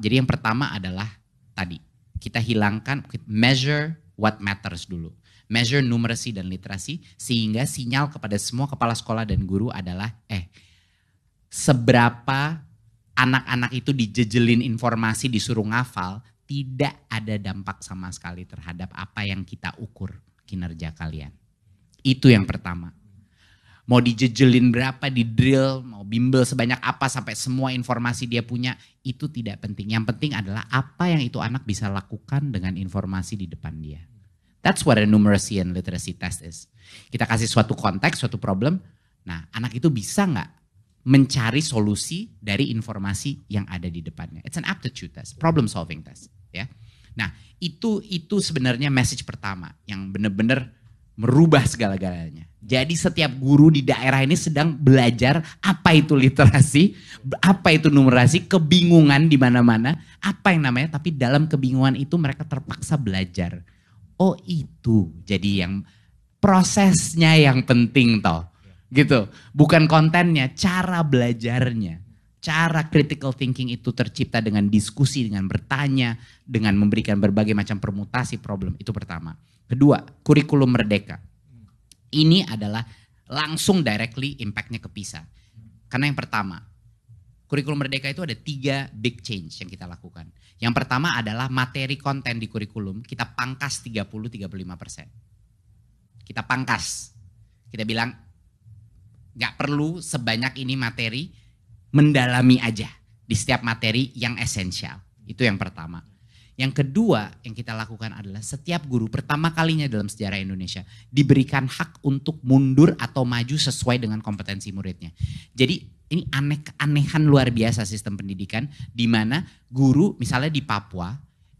Jadi yang pertama adalah tadi kita hilangkan measure what matters dulu. Measure numerasi dan literasi sehingga sinyal kepada semua kepala sekolah dan guru adalah eh seberapa anak-anak itu dijejelin informasi disuruh ngafal tidak ada dampak sama sekali terhadap apa yang kita ukur kinerja kalian. Itu yang pertama. Mau dijejelin berapa, di drill, mau bimbel sebanyak apa sampai semua informasi dia punya itu tidak penting. Yang penting adalah apa yang itu anak bisa lakukan dengan informasi di depan dia. That's what a numeracy and literacy test is. Kita kasih suatu konteks, suatu problem. Nah, anak itu bisa nggak mencari solusi dari informasi yang ada di depannya. It's an aptitude test, problem solving test, ya. Nah, itu itu sebenarnya message pertama yang benar-benar merubah segala-galanya. Jadi setiap guru di daerah ini sedang belajar apa itu literasi, apa itu numerasi, kebingungan di mana-mana, apa yang namanya, tapi dalam kebingungan itu mereka terpaksa belajar. Oh itu, jadi yang prosesnya yang penting toh. Gitu, bukan kontennya, cara belajarnya cara critical thinking itu tercipta dengan diskusi, dengan bertanya, dengan memberikan berbagai macam permutasi problem. Itu pertama. Kedua, kurikulum merdeka. Ini adalah langsung directly impactnya ke PISA. Karena yang pertama, kurikulum merdeka itu ada tiga big change yang kita lakukan. Yang pertama adalah materi konten di kurikulum kita pangkas 30-35 persen. Kita pangkas. Kita bilang nggak perlu sebanyak ini materi, mendalami aja di setiap materi yang esensial. Itu yang pertama. Yang kedua yang kita lakukan adalah setiap guru pertama kalinya dalam sejarah Indonesia diberikan hak untuk mundur atau maju sesuai dengan kompetensi muridnya. Jadi ini aneh anehan luar biasa sistem pendidikan di mana guru misalnya di Papua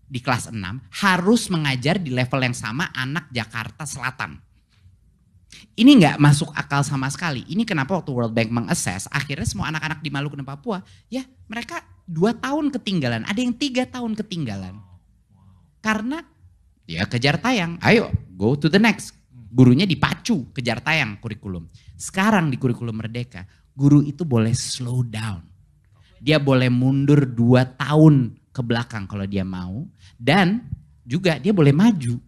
di kelas 6 harus mengajar di level yang sama anak Jakarta Selatan ini nggak masuk akal sama sekali. Ini kenapa waktu World Bank mengakses, akhirnya semua anak-anak di Maluku dan Papua, ya mereka dua tahun ketinggalan, ada yang tiga tahun ketinggalan. Karena ya kejar tayang, ayo go to the next. Gurunya dipacu kejar tayang kurikulum. Sekarang di kurikulum Merdeka, guru itu boleh slow down. Dia boleh mundur dua tahun ke belakang kalau dia mau. Dan juga dia boleh maju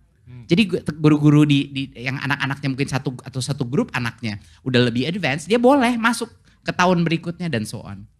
jadi guru-guru di, di yang anak-anaknya mungkin satu atau satu grup anaknya udah lebih advance, dia boleh masuk ke tahun berikutnya dan so on.